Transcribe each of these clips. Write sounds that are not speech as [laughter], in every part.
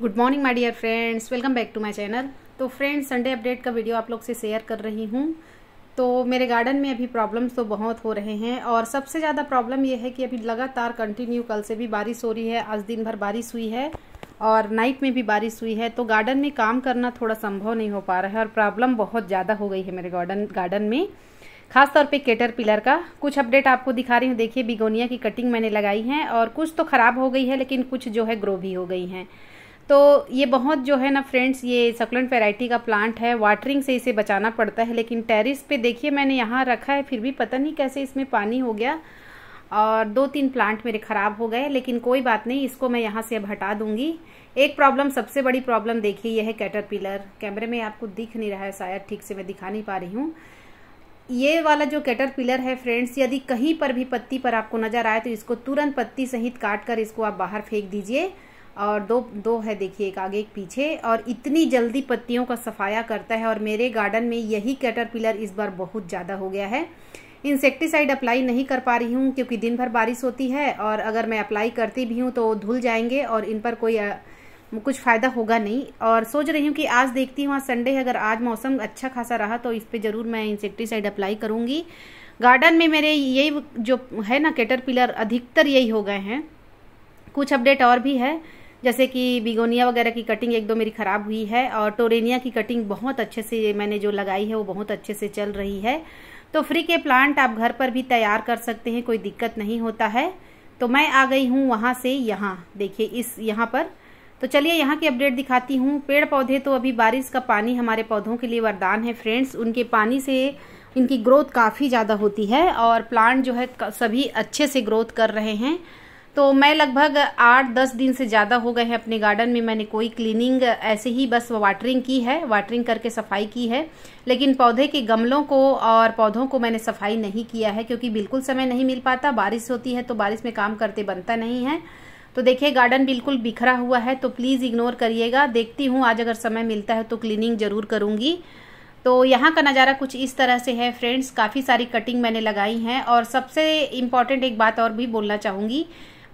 good morning my dear friends welcome back to my channel तो friends Sunday update का video आप लोग से शेयर कर रही हूँ तो मेरे गार्डन में अभी प्रॉब्लम्स तो बहुत हो रहे हैं और सबसे ज़्यादा प्रॉब्लम ये है कि अभी लगातार कंटिन्यू कल से भी बारिश हो रही है आज दिन भर बारिश हुई है और नाइट में भी बारिश हुई है तो गार्डन में काम करना थोड़ा संभव नहीं हो पा रहा है और प्रॉब्लम बहुत ज़्यादा हो गई है मेरे गार्डन गार्डन में खास तौर पे केटर पिलर का कुछ अपडेट आपको दिखा रही हूँ देखिए बिगोनिया की कटिंग मैंने लगाई है और कुछ तो ख़राब हो गई है लेकिन कुछ जो है ग्रो भी हो गई हैं तो ये बहुत जो है ना फ्रेंड्स ये सकलेंट वेराइटी का प्लांट है वाटरिंग से इसे बचाना पड़ता है लेकिन टेरिस पे देखिए मैंने यहाँ रखा है फिर भी पता नहीं कैसे इसमें पानी हो गया और दो तीन प्लांट मेरे ख़राब हो गए लेकिन कोई बात नहीं इसको मैं यहाँ से अब हटा दूंगी एक प्रॉब्लम सबसे बड़ी प्रॉब्लम देखिए यह है कैटरपिलर कैमरे में आपको दिख नहीं रहा है शायद ठीक से मैं दिखा नहीं पा रही हूँ ये वाला जो कैटरपिलर है फ्रेंड्स यदि कहीं पर भी पत्ती पर आपको नज़र आए तो इसको तुरंत पत्ती सहित काट कर इसको आप बाहर फेंक दीजिए और दो दो है देखिए एक आगे एक पीछे और इतनी जल्दी पत्तियों का सफाया करता है और मेरे गार्डन में यही कैटरपिलर इस बार बहुत ज़्यादा हो गया है इंसेक्टिसाइड अप्लाई नहीं कर पा रही हूँ क्योंकि दिन भर बारिश होती है और अगर मैं अप्लाई करती भी हूँ तो धुल जाएंगे और इन पर कोई कुछ फ़ायदा होगा नहीं और सोच रही हूँ कि आज देखती हूँ आज संडे है अगर आज मौसम अच्छा खासा रहा तो इस पर ज़रूर मैं इंसेक्टिसाइड अप्लाई करूँगी गार्डन में मेरे यही जो है ना कैटरपिलर पिलर अधिकतर यही हो गए हैं कुछ अपडेट और भी है जैसे कि बिगोनिया वगैरह की कटिंग एक दो मेरी ख़राब हुई है और टोरेनिया की कटिंग बहुत अच्छे से मैंने जो लगाई है वो बहुत अच्छे से चल रही है तो फ्री के प्लांट आप घर पर भी तैयार कर सकते हैं कोई दिक्कत नहीं होता है तो मैं आ गई हूँ वहाँ से यहाँ देखिए इस यहाँ पर तो चलिए यहाँ की अपडेट दिखाती हूँ पेड़ पौधे तो अभी बारिश का पानी हमारे पौधों के लिए वरदान है फ्रेंड्स उनके पानी से इनकी ग्रोथ काफ़ी ज़्यादा होती है और प्लांट जो है सभी अच्छे से ग्रोथ कर रहे हैं तो मैं लगभग आठ दस दिन से ज़्यादा हो गए हैं अपने गार्डन में मैंने कोई क्लीनिंग ऐसे ही बस वाटरिंग की है वाटरिंग करके सफाई की है लेकिन पौधे के गमलों को और पौधों को मैंने सफाई नहीं किया है क्योंकि बिल्कुल समय नहीं मिल पाता बारिश होती है तो बारिश में काम करते बनता नहीं है तो देखिए गार्डन बिल्कुल बिखरा हुआ है तो प्लीज़ इग्नोर करिएगा देखती हूँ आज अगर समय मिलता है तो क्लीनिंग ज़रूर करूंगी तो यहाँ का नज़ारा कुछ इस तरह से है फ्रेंड्स काफ़ी सारी कटिंग मैंने लगाई हैं और सबसे इम्पॉर्टेंट एक बात और भी बोलना चाहूँगी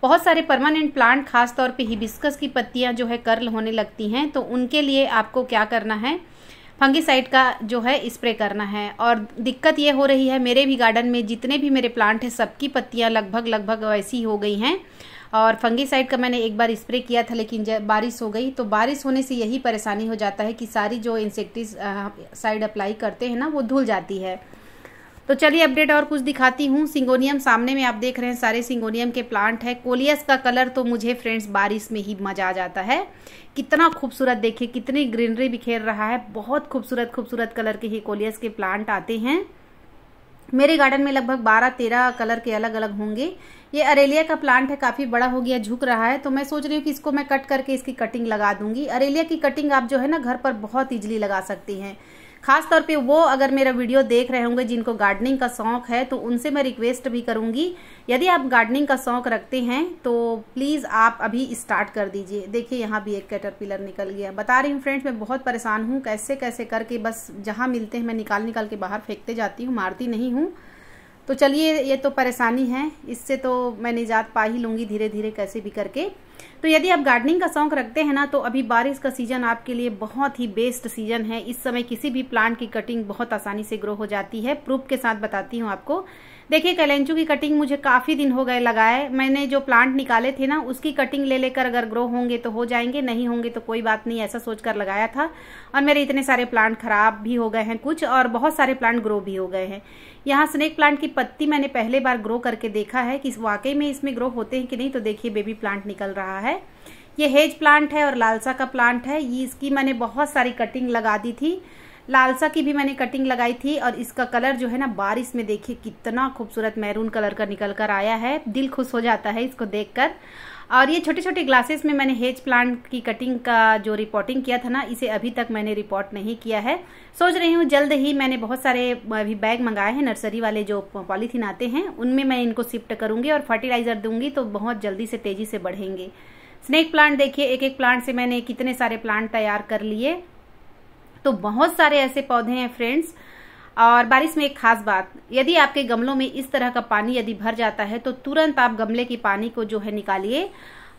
बहुत सारे परमानेंट प्लांट खासतौर पर हिबिस्कस की पत्तियां जो है कर्ल होने लगती हैं तो उनके लिए आपको क्या करना है फंगिसाइड का जो है स्प्रे करना है और दिक्कत ये हो रही है मेरे भी गार्डन में जितने भी मेरे प्लांट हैं सबकी पत्तियाँ लगभग लगभग वैसी हो गई हैं और फंगीसाइड का मैंने एक बार स्प्रे किया था लेकिन जब बारिश हो गई तो बारिश होने से यही परेशानी हो जाता है कि सारी जो इंसेक्टिस साइड अप्लाई करते हैं ना वो धुल जाती है तो चलिए अपडेट और कुछ दिखाती हूँ सिंगोनियम सामने में आप देख रहे हैं सारे सिंगोनियम के प्लांट है कोलियस का कलर तो मुझे फ्रेंड्स बारिश में ही मजा आ जाता है कितना खूबसूरत देखिए कितनी ग्रीनरी बिखेर रहा है बहुत खूबसूरत खूबसूरत कलर के ही कोलियस के प्लांट आते हैं मेरे गार्डन में लगभग बारह तेरह कलर के अलग अलग होंगे ये अरेलिया का प्लांट है काफ़ी बड़ा हो गया झुक रहा है तो मैं सोच रही हूँ कि इसको मैं कट करके इसकी कटिंग लगा दूंगी अरेलिया की कटिंग आप जो है ना घर पर बहुत इजली लगा सकती हैं खासतौर पे वो अगर मेरा वीडियो देख रहे होंगे जिनको गार्डनिंग का शौक है तो उनसे मैं रिक्वेस्ट भी करूँगी यदि आप गार्डनिंग का शौक रखते हैं तो प्लीज़ आप अभी स्टार्ट कर दीजिए देखिए यहाँ भी एक कैटरपिलर निकल गया बता रही हूँ फ्रेंड्स मैं बहुत परेशान हूँ कैसे कैसे करके बस जहाँ मिलते हैं मैं निकाल निकाल के बाहर फेंकते जाती हूँ मारती नहीं हूँ तो चलिए ये तो परेशानी है इससे तो मैं निजात पा ही लूँगी धीरे धीरे कैसे भी करके तो यदि आप गार्डनिंग का शौक रखते हैं ना तो अभी बारिश का सीज़न आपके लिए बहुत ही बेस्ट सीज़न है इस समय किसी भी प्लांट की कटिंग बहुत आसानी से ग्रो हो जाती है प्रूफ के साथ बताती हूँ आपको देखिए कैलेंचू की कटिंग मुझे काफ़ी दिन हो गए लगाए मैंने जो प्लांट निकाले थे ना उसकी कटिंग ले लेकर अगर ग्रो होंगे तो हो जाएंगे नहीं होंगे तो कोई बात नहीं ऐसा सोचकर लगाया था और मेरे इतने सारे प्लांट खराब भी हो गए हैं कुछ और बहुत सारे प्लांट ग्रो भी हो गए हैं यहाँ स्नेक प्लांट की पत्ती मैंने पहले बार ग्रो करके देखा है कि वाकई में इसमें ग्रो होते हैं कि नहीं तो देखिए बेबी प्लांट निकल रहा है ये हेज प्लांट है और लालसा का प्लांट है ये इसकी मैंने बहुत सारी कटिंग लगा दी थी लालसा की भी मैंने कटिंग लगाई थी और इसका कलर जो है ना बारिश में देखिए कितना खूबसूरत मैरून कलर का निकल कर आया है दिल खुश हो जाता है इसको देखकर और ये छोटे छोटे ग्लासेस में मैंने हेज प्लांट की कटिंग का जो रिपोर्टिंग किया था ना इसे अभी तक मैंने रिपोर्ट नहीं किया है सोच रही हूँ जल्द ही मैंने बहुत सारे अभी बैग मंगाए हैं नर्सरी वाले जो पॉलीथीन आते हैं उनमें मैं इनको शिफ्ट करूँगी और फर्टिलाइजर दूंगी तो बहुत जल्दी से तेज़ी से बढ़ेंगे स्नेक प्लांट देखिए एक एक प्लांट से मैंने कितने सारे प्लांट तैयार कर लिए तो बहुत सारे ऐसे पौधे हैं फ्रेंड्स और बारिश में एक खास बात यदि आपके गमलों में इस तरह का पानी यदि भर जाता है तो तुरंत आप गमले के पानी को जो है निकालिए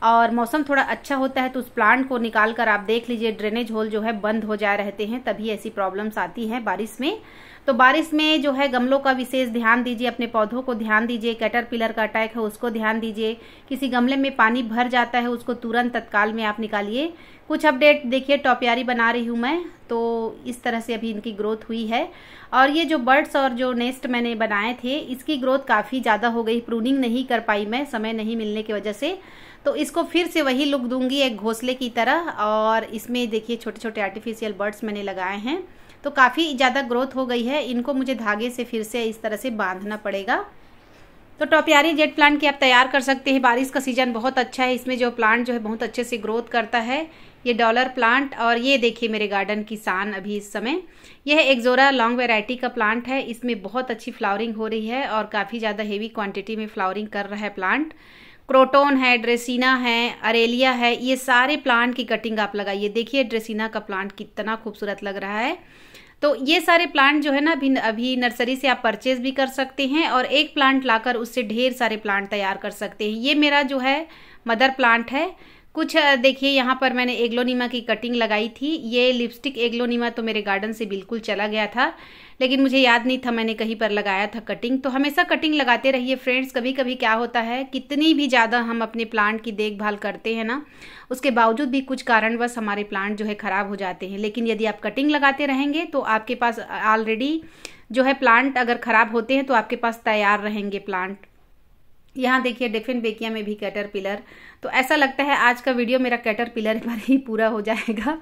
और मौसम थोड़ा अच्छा होता है तो उस प्लांट को निकाल कर आप देख लीजिए ड्रेनेज होल जो है बंद हो जाए रहते हैं तभी ऐसी प्रॉब्लम्स आती हैं बारिश में तो बारिश में जो है गमलों का विशेष ध्यान दीजिए अपने पौधों को ध्यान दीजिए कैटर पिलर का अटैक है उसको ध्यान दीजिए किसी गमले में पानी भर जाता है उसको तुरंत तत्काल में आप निकालिए कुछ अपडेट देखिए टॉपियारी बना रही हूँ मैं तो इस तरह से अभी इनकी ग्रोथ हुई है और ये जो बर्ड्स और जो नेस्ट मैंने बनाए थे इसकी ग्रोथ काफ़ी ज़्यादा हो गई प्रूनिंग नहीं कर पाई मैं समय नहीं मिलने की वजह से तो इसको फिर से वही लुक दूंगी एक घोंसले की तरह और इसमें देखिए छोटे छोटे आर्टिफिशियल बर्ड्स मैंने लगाए हैं तो काफ़ी ज़्यादा ग्रोथ हो गई है इनको मुझे धागे से फिर से इस तरह से बांधना पड़ेगा तो टोपियारी जेट प्लांट की आप तैयार कर सकते हैं बारिश का सीज़न बहुत अच्छा है इसमें जो प्लांट जो है बहुत अच्छे से ग्रोथ करता है ये डॉलर प्लांट और ये देखिए मेरे गार्डन की शान अभी इस समय यह एक्जोरा लॉन्ग वेराइटी का प्लांट है इसमें बहुत अच्छी फ्लावरिंग हो रही है और काफ़ी ज़्यादा हेवी क्वान्टिटी में फ्लावरिंग कर रहा है प्लांट क्रोटोन है ड्रेसिना है अरेलिया है ये सारे प्लांट की कटिंग आप लगाइए देखिए ड्रेसिना का प्लांट कितना खूबसूरत लग रहा है तो ये सारे प्लांट जो है ना अभी अभी नर्सरी से आप परचेज भी कर सकते हैं और एक प्लांट लाकर उससे ढेर सारे प्लांट तैयार कर सकते हैं ये मेरा जो है मदर प्लांट है कुछ देखिए यहाँ पर मैंने एग्लोनीमा की कटिंग लगाई थी ये लिपस्टिक एग्लोनीमा तो मेरे गार्डन से बिल्कुल चला गया था लेकिन मुझे याद नहीं था मैंने कहीं पर लगाया था कटिंग तो हमेशा कटिंग लगाते रहिए फ्रेंड्स कभी कभी क्या होता है कितनी भी ज़्यादा हम अपने प्लांट की देखभाल करते हैं ना उसके बावजूद भी कुछ कारणवश हमारे प्लांट जो है ख़राब हो जाते हैं लेकिन यदि आप कटिंग लगाते रहेंगे तो आपके पास ऑलरेडी जो है प्लांट अगर ख़राब होते हैं तो आपके पास तैयार रहेंगे प्लांट यहाँ देखिए डिफिन बेकिया में भी कैटर पिलर तो ऐसा लगता है आज का वीडियो मेरा कैटर पिलर [laughs] पर ही पूरा हो जाएगा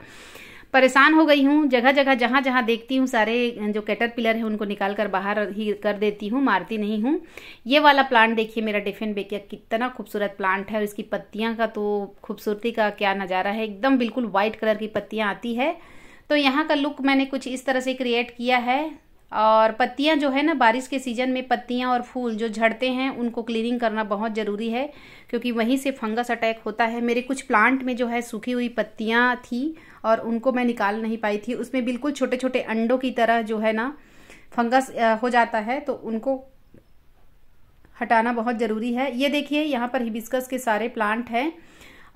परेशान हो गई हूँ जगह जगह जहाँ जहाँ देखती हूँ सारे जो कैटर पिलर है उनको निकाल कर बाहर ही कर देती हूँ मारती नहीं हूँ ये वाला प्लांट देखिए मेरा डिफेन बेकिया कितना खूबसूरत प्लांट है और इसकी पत्तियाँ का तो खूबसूरती का क्या नज़ारा है एकदम बिल्कुल वाइट कलर की पत्तियाँ आती है तो यहाँ का लुक मैंने कुछ इस तरह से क्रिएट किया है और पत्तियाँ जो है ना बारिश के सीज़न में पत्तियाँ और फूल जो झड़ते हैं उनको क्लीनिंग करना बहुत ज़रूरी है क्योंकि वहीं से फंगस अटैक होता है मेरे कुछ प्लांट में जो है सूखी हुई पत्तियाँ थी और उनको मैं निकाल नहीं पाई थी उसमें बिल्कुल छोटे छोटे अंडों की तरह जो है ना फंगस हो जाता है तो उनको हटाना बहुत ज़रूरी है ये देखिए यहाँ पर हिबिस्कस के सारे प्लांट हैं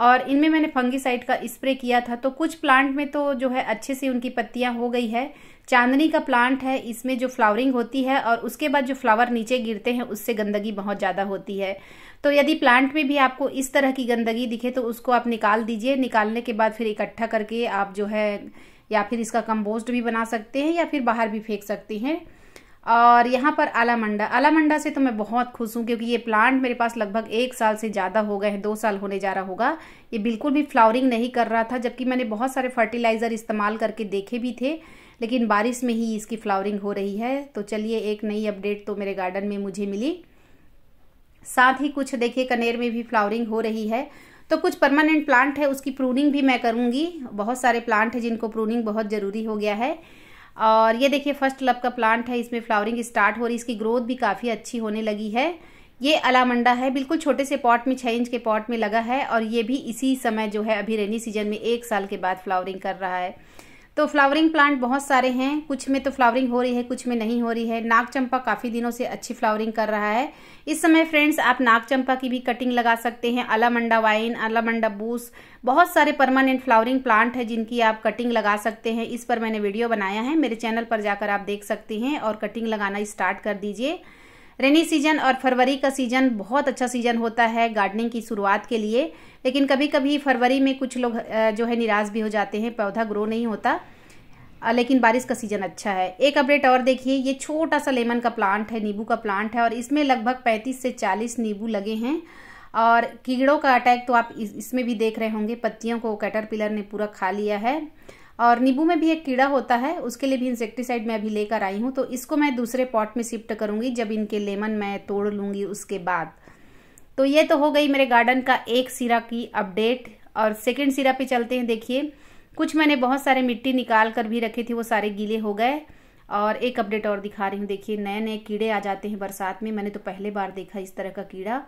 और इनमें मैंने फंगीसाइड का स्प्रे किया था तो कुछ प्लांट में तो जो है अच्छे से उनकी पत्तियाँ हो गई है चांदनी का प्लांट है इसमें जो फ्लावरिंग होती है और उसके बाद जो फ्लावर नीचे गिरते हैं उससे गंदगी बहुत ज़्यादा होती है तो यदि प्लांट में भी आपको इस तरह की गंदगी दिखे तो उसको आप निकाल दीजिए निकालने के बाद फिर इकट्ठा करके आप जो है या फिर इसका कंपोस्ट भी बना सकते हैं या फिर बाहर भी फेंक सकते हैं और यहाँ पर आलामंडा आलामंडा से तो मैं बहुत खुश हूँ क्योंकि ये प्लांट मेरे पास लगभग एक साल से ज़्यादा हो गए हैं दो साल होने जा रहा होगा ये बिल्कुल भी फ्लावरिंग नहीं कर रहा था जबकि मैंने बहुत सारे फर्टिलाइज़र इस्तेमाल करके देखे भी थे लेकिन बारिश में ही इसकी फ्लावरिंग हो रही है तो चलिए एक नई अपडेट तो मेरे गार्डन में मुझे मिली साथ ही कुछ देखिए कनेर में भी फ्लावरिंग हो रही है तो कुछ परमानेंट प्लांट है उसकी प्रूनिंग भी मैं करूँगी बहुत सारे प्लांट है जिनको प्रूनिंग बहुत ज़रूरी हो गया है और ये देखिए फर्स्ट लव का प्लांट है इसमें फ्लावरिंग स्टार्ट हो रही इसकी ग्रोथ भी काफ़ी अच्छी होने लगी है ये अलामंडा है बिल्कुल छोटे से पॉट में छः इंच के पॉट में लगा है और ये भी इसी समय जो है अभी रेनी सीजन में एक साल के बाद फ्लावरिंग कर रहा है तो फ्लावरिंग प्लांट बहुत सारे हैं कुछ में तो फ्लावरिंग हो रही है कुछ में नहीं हो रही है नाग चंपा काफ़ी दिनों से अच्छी फ्लावरिंग कर रहा है इस समय फ्रेंड्स आप नाग चंपा की भी कटिंग लगा सकते हैं अलामंडा वाइन अलामंडा बूस बहुत सारे परमानेंट फ्लावरिंग प्लांट है जिनकी आप कटिंग लगा सकते हैं इस पर मैंने वीडियो बनाया है मेरे चैनल पर जाकर आप देख सकते हैं और कटिंग लगाना स्टार्ट कर दीजिए रेनी सीजन और फरवरी का सीज़न बहुत अच्छा सीज़न होता है गार्डनिंग की शुरुआत के लिए लेकिन कभी कभी फरवरी में कुछ लोग जो है निराश भी हो जाते हैं पौधा ग्रो नहीं होता लेकिन बारिश का सीज़न अच्छा है एक अपडेट और देखिए ये छोटा सा लेमन का प्लांट है नींबू का प्लांट है और इसमें लगभग पैंतीस से चालीस नींबू लगे हैं और कीड़ों का अटैक तो आप इसमें भी देख रहे होंगे पत्तियों को कैटरपिलर ने पूरा खा लिया है और नींबू में भी एक कीड़ा होता है उसके लिए भी इंसेक्टिसाइड मैं अभी लेकर आई हूँ तो इसको मैं दूसरे पॉट में शिफ्ट करूँगी जब इनके लेमन मैं तोड़ लूँगी उसके बाद तो ये तो हो गई मेरे गार्डन का एक सिरा की अपडेट और सेकेंड सिरा पे चलते हैं देखिए कुछ मैंने बहुत सारे मिट्टी निकाल कर भी रखे थे वो सारे गीले हो गए और एक अपडेट और दिखा रही हूँ देखिए नए नए कीड़े आ जाते हैं बरसात में मैंने तो पहले बार देखा इस तरह का कीड़ा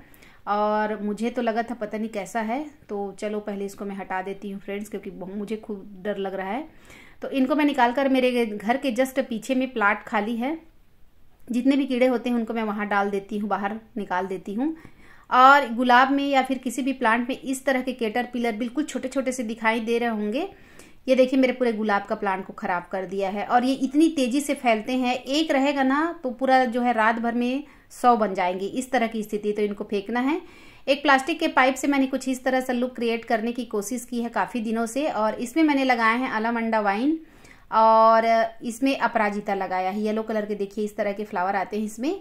और मुझे तो लगा था पता नहीं कैसा है तो चलो पहले इसको मैं हटा देती हूँ फ्रेंड्स क्योंकि मुझे खूब डर लग रहा है तो इनको मैं निकाल कर मेरे घर के जस्ट पीछे में प्लाट खाली है जितने भी कीड़े होते हैं उनको मैं वहाँ डाल देती हूँ बाहर निकाल देती हूँ और गुलाब में या फिर किसी भी प्लांट में इस तरह के केटर पिलर बिल्कुल छोटे छोटे से दिखाई दे रहे होंगे ये देखिए मेरे पूरे गुलाब का प्लांट को ख़राब कर दिया है और ये इतनी तेज़ी से फैलते हैं एक रहेगा ना तो पूरा जो है रात भर में सौ बन जाएंगी इस तरह की स्थिति तो इनको फेंकना है एक प्लास्टिक के पाइप से मैंने कुछ इस तरह से लुक क्रिएट करने की कोशिश की है काफ़ी दिनों से और इसमें मैंने लगाए हैं अलामंडा वाइन और इसमें अपराजिता लगाया है येलो कलर के देखिए इस तरह के फ्लावर आते हैं इसमें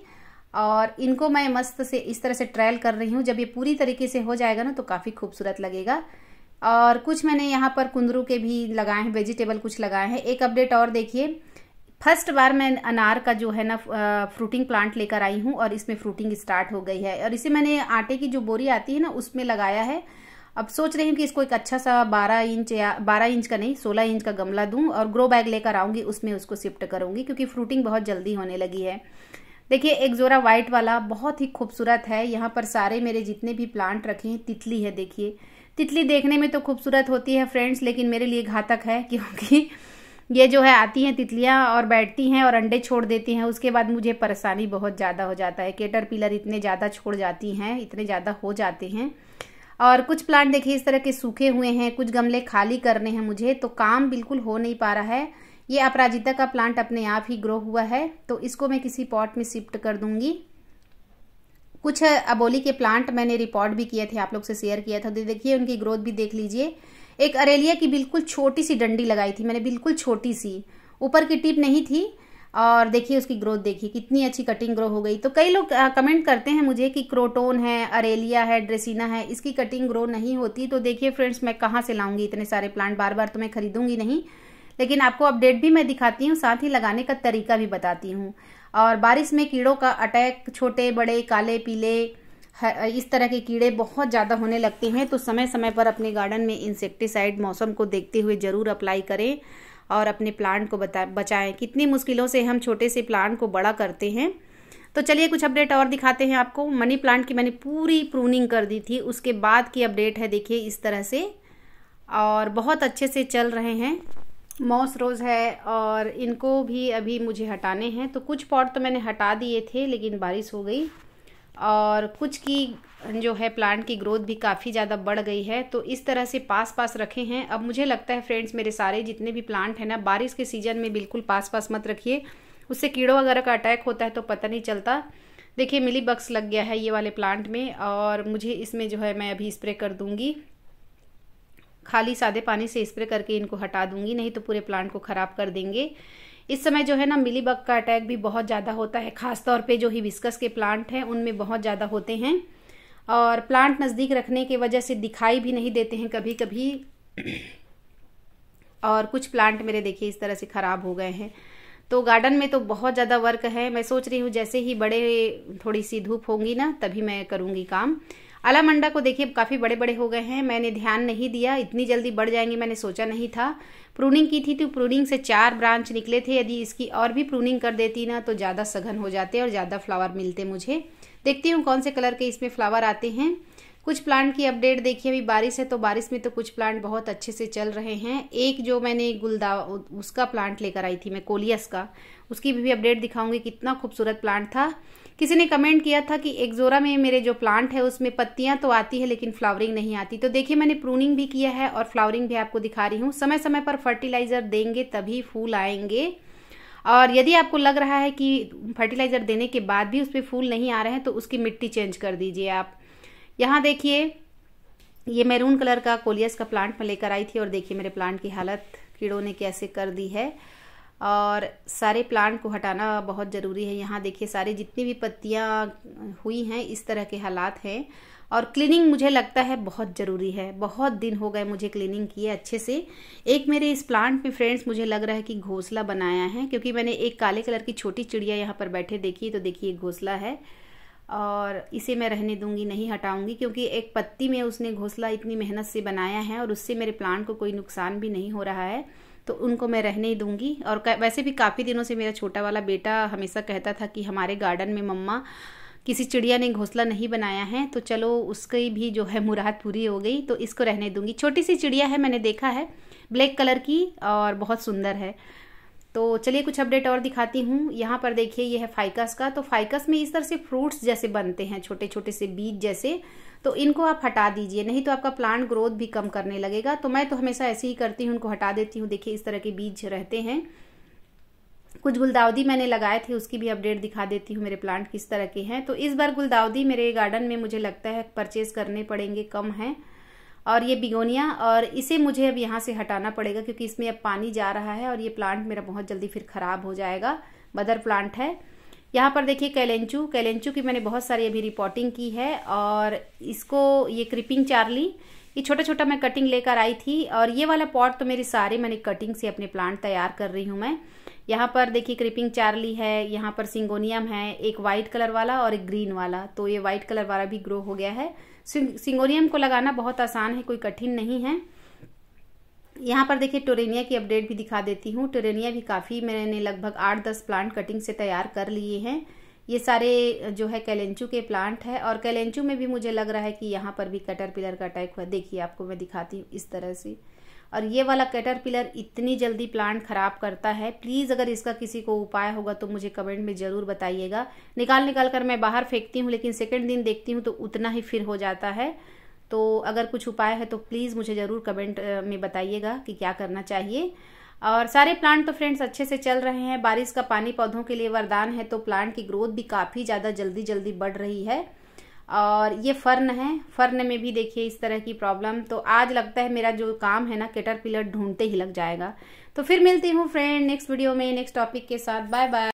और इनको मैं मस्त से इस तरह से ट्रायल कर रही हूँ जब ये पूरी तरीके से हो जाएगा ना तो काफ़ी खूबसूरत लगेगा और कुछ मैंने यहाँ पर कुंदरू के भी लगाए हैं वेजिटेबल कुछ लगाए हैं एक अपडेट और देखिए फर्स्ट बार मैं अनार का जो है ना फ्रूटिंग प्लांट लेकर आई हूँ और इसमें फ्रूटिंग स्टार्ट हो गई है और इसे मैंने आटे की जो बोरी आती है ना उसमें लगाया है अब सोच रही हूँ कि इसको एक अच्छा सा 12 इंच या 12 इंच का नहीं 16 इंच का गमला दूँ और ग्रो बैग लेकर आऊँगी उसमें उसको शिफ्ट करूँगी क्योंकि फ्रूटिंग बहुत जल्दी होने लगी है देखिए एक जोरा वाइट वाला बहुत ही खूबसूरत है यहाँ पर सारे मेरे जितने भी प्लांट रखे हैं तितली है देखिए तितली देखने में तो खूबसूरत होती है फ्रेंड्स लेकिन मेरे लिए घातक है [laughs] क्योंकि ये जो है आती हैं तितलियाँ और बैठती हैं और अंडे छोड़ देती हैं उसके बाद मुझे परेशानी बहुत ज़्यादा हो जाता है केटर पिलर इतने ज़्यादा छोड़ जाती हैं इतने ज़्यादा हो जाते हैं और कुछ प्लांट देखिए इस तरह के सूखे हुए हैं कुछ गमले खाली करने हैं मुझे तो काम बिल्कुल हो नहीं पा रहा है ये अपराजिता का प्लांट अपने आप ही ग्रो हुआ है तो इसको मैं किसी पॉट में शिफ्ट कर दूंगी कुछ अबोली के प्लांट मैंने रिपोर्ट भी किए थे आप लोग से शेयर किया था तो देखिए उनकी ग्रोथ भी देख लीजिए एक अरेलिया की बिल्कुल छोटी सी डंडी लगाई थी मैंने बिल्कुल छोटी सी ऊपर की टिप नहीं थी और देखिए उसकी ग्रोथ देखिए कितनी अच्छी कटिंग ग्रो हो गई तो कई लोग कमेंट करते हैं मुझे कि क्रोटोन है अरेलिया है ड्रेसिना है इसकी कटिंग ग्रो नहीं होती तो देखिए फ्रेंड्स मैं कहाँ से लाऊंगी इतने सारे प्लांट बार बार तो मैं खरीदूंगी नहीं लेकिन आपको अपडेट भी मैं दिखाती हूँ साथ ही लगाने का तरीका भी बताती हूँ और बारिश में कीड़ों का अटैक छोटे बड़े काले पीले इस तरह के कीड़े बहुत ज़्यादा होने लगते हैं तो समय समय पर अपने गार्डन में इंसेक्टिसाइड मौसम को देखते हुए ज़रूर अप्लाई करें और अपने प्लांट को बता बचाएं कितनी मुश्किलों से हम छोटे से प्लांट को बड़ा करते हैं तो चलिए कुछ अपडेट और दिखाते हैं आपको मनी प्लांट की मैंने पूरी प्रूनिंग कर दी थी उसके बाद की अपडेट है देखिए इस तरह से और बहुत अच्छे से चल रहे हैं मॉस रोज़ है और इनको भी अभी मुझे हटाने हैं तो कुछ पॉट तो मैंने हटा दिए थे लेकिन बारिश हो गई और कुछ की जो है प्लांट की ग्रोथ भी काफ़ी ज़्यादा बढ़ गई है तो इस तरह से पास पास रखे हैं अब मुझे लगता है फ्रेंड्स मेरे सारे जितने भी प्लांट हैं ना बारिश के सीज़न में बिल्कुल पास पास मत रखिए उससे कीड़ों वगैरह का अटैक होता है तो पता नहीं चलता देखिए मिली बक्स लग गया है ये वाले प्लांट में और मुझे इसमें जो है मैं अभी स्प्रे कर दूँगी खाली सादे पानी से स्प्रे करके इनको हटा दूँगी नहीं तो पूरे प्लांट को ख़राब कर देंगे इस समय जो है ना मिली बग का अटैक भी बहुत ज़्यादा होता है खासतौर पे जो विस्कस के प्लांट हैं उनमें बहुत ज़्यादा होते हैं और प्लांट नज़दीक रखने की वजह से दिखाई भी नहीं देते हैं कभी कभी और कुछ प्लांट मेरे देखिए इस तरह से ख़राब हो गए हैं तो गार्डन में तो बहुत ज़्यादा वर्क है मैं सोच रही हूँ जैसे ही बड़े थोड़ी सी धूप होंगी ना तभी मैं करूँगी काम अलामंडा को देखिए काफ़ी बड़े बड़े हो गए हैं मैंने ध्यान नहीं दिया इतनी जल्दी बढ़ जाएंगे मैंने सोचा नहीं था प्रूनिंग की थी तो प्रूनिंग से चार ब्रांच निकले थे यदि इसकी और भी प्रूनिंग कर देती ना तो ज़्यादा सघन हो जाते और ज़्यादा फ्लावर मिलते मुझे देखती हूँ कौन से कलर के इसमें फ्लावर आते हैं कुछ प्लांट की अपडेट देखिए अभी बारिश है तो बारिश में तो कुछ प्लांट बहुत अच्छे से चल रहे हैं एक जो मैंने गुलदा उसका प्लांट लेकर आई थी मैं कोलियस का उसकी भी अपडेट दिखाऊंगी कितना खूबसूरत प्लांट था किसी ने कमेंट किया था कि एक्जोरा में मेरे जो प्लांट है उसमें पत्तियां तो आती है लेकिन फ्लावरिंग नहीं आती तो देखिए मैंने प्रूनिंग भी किया है और फ्लावरिंग भी आपको दिखा रही हूँ समय समय पर फर्टिलाइज़र देंगे तभी फूल आएंगे और यदि आपको लग रहा है कि फर्टिलाइज़र देने के बाद भी उस पर फूल नहीं आ रहे हैं तो उसकी मिट्टी चेंज कर दीजिए आप यहाँ देखिए ये मैरून कलर का कोलियस का प्लांट मैं लेकर आई थी और देखिए मेरे प्लांट की हालत कीड़ों ने कैसे कर दी है और सारे प्लांट को हटाना बहुत ज़रूरी है यहाँ देखिए सारे जितनी भी पत्तियाँ हुई हैं इस तरह के हालात हैं और क्लीनिंग मुझे लगता है बहुत ज़रूरी है बहुत दिन हो गए मुझे क्लीनिंग किए अच्छे से एक मेरे इस प्लांट पे फ्रेंड्स मुझे लग रहा है कि घोंसला बनाया है क्योंकि मैंने एक काले कलर की छोटी चिड़िया यहाँ पर बैठे देखी तो देखिए घोंसला है और इसे मैं रहने दूंगी नहीं हटाऊंगी क्योंकि एक पत्ती में उसने घोंसला इतनी मेहनत से बनाया है और उससे मेरे प्लांट को कोई नुकसान भी नहीं हो रहा है तो उनको मैं रहने ही दूंगी और वैसे भी काफ़ी दिनों से मेरा छोटा वाला बेटा हमेशा कहता था कि हमारे गार्डन में मम्मा किसी चिड़िया ने घोंसला नहीं बनाया है तो चलो उसकी भी जो है मुराद पूरी हो गई तो इसको रहने दूंगी छोटी सी चिड़िया है मैंने देखा है ब्लैक कलर की और बहुत सुंदर है तो चलिए कुछ अपडेट और दिखाती हूँ यहाँ पर देखिए ये है फाइकस का तो फाइकस में इस तरह से फ्रूट्स जैसे बनते हैं छोटे छोटे से बीज जैसे तो इनको आप हटा दीजिए नहीं तो आपका प्लांट ग्रोथ भी कम करने लगेगा तो मैं तो हमेशा ऐसे ही करती हूँ उनको हटा देती हूँ देखिए इस तरह के बीज रहते हैं कुछ गुलदाउदी मैंने लगाए थे उसकी भी अपडेट दिखा देती हूँ मेरे प्लांट किस तरह के हैं तो इस बार गुलदाउदी मेरे गार्डन में मुझे लगता है परचेज करने पड़ेंगे कम हैं और ये बिगोनिया और इसे मुझे अब यहाँ से हटाना पड़ेगा क्योंकि इसमें अब पानी जा रहा है और ये प्लांट मेरा बहुत जल्दी फिर ख़राब हो जाएगा मदर प्लांट है यहाँ पर देखिए कैलेंचू कैलेंचू की मैंने बहुत सारी अभी रिपोर्टिंग की है और इसको ये क्रिपिंग चार्ली ये छोटा छोटा मैं कटिंग लेकर आई थी और ये वाला पॉट तो मेरी सारे मैंने कटिंग से अपने प्लांट तैयार कर रही हूँ मैं यहाँ पर देखिए क्रिपिंग चार्ली है यहाँ पर सिंगोनियम है एक वाइट कलर वाला और एक ग्रीन वाला तो ये वाइट कलर वाला भी ग्रो हो गया है सिंगोनियम को लगाना बहुत आसान है कोई कठिन नहीं है यहाँ पर देखिए टोरेनिया की अपडेट भी दिखा देती हूँ टोरेनिया भी काफ़ी मैंने लगभग आठ दस प्लांट कटिंग से तैयार कर लिए हैं ये सारे जो है कैलेंचू के प्लांट है और कैलेंचू में भी मुझे लग रहा है कि यहाँ पर भी कटर पिलर का अटैक हुआ देखिए आपको मैं दिखाती हूँ इस तरह से और ये वाला कटर पिलर इतनी जल्दी प्लांट ख़राब करता है प्लीज़ अगर इसका किसी को उपाय होगा तो मुझे कमेंट में ज़रूर बताइएगा निकाल निकाल कर मैं बाहर फेंकती हूँ लेकिन सेकेंड दिन देखती हूँ तो उतना ही फिर हो जाता है तो अगर कुछ उपाय है तो प्लीज़ मुझे ज़रूर कमेंट में बताइएगा कि क्या करना चाहिए और सारे प्लांट तो फ्रेंड्स अच्छे से चल रहे हैं बारिश का पानी पौधों के लिए वरदान है तो प्लांट की ग्रोथ भी काफ़ी ज़्यादा जल्दी जल्दी बढ़ रही है और ये फर्न है फर्न में भी देखिए इस तरह की प्रॉब्लम तो आज लगता है मेरा जो काम है ना केटर पिलर ढूंढते ही लग जाएगा तो फिर मिलती हूँ फ्रेंड नेक्स्ट वीडियो में नेक्स्ट टॉपिक के साथ बाय बाय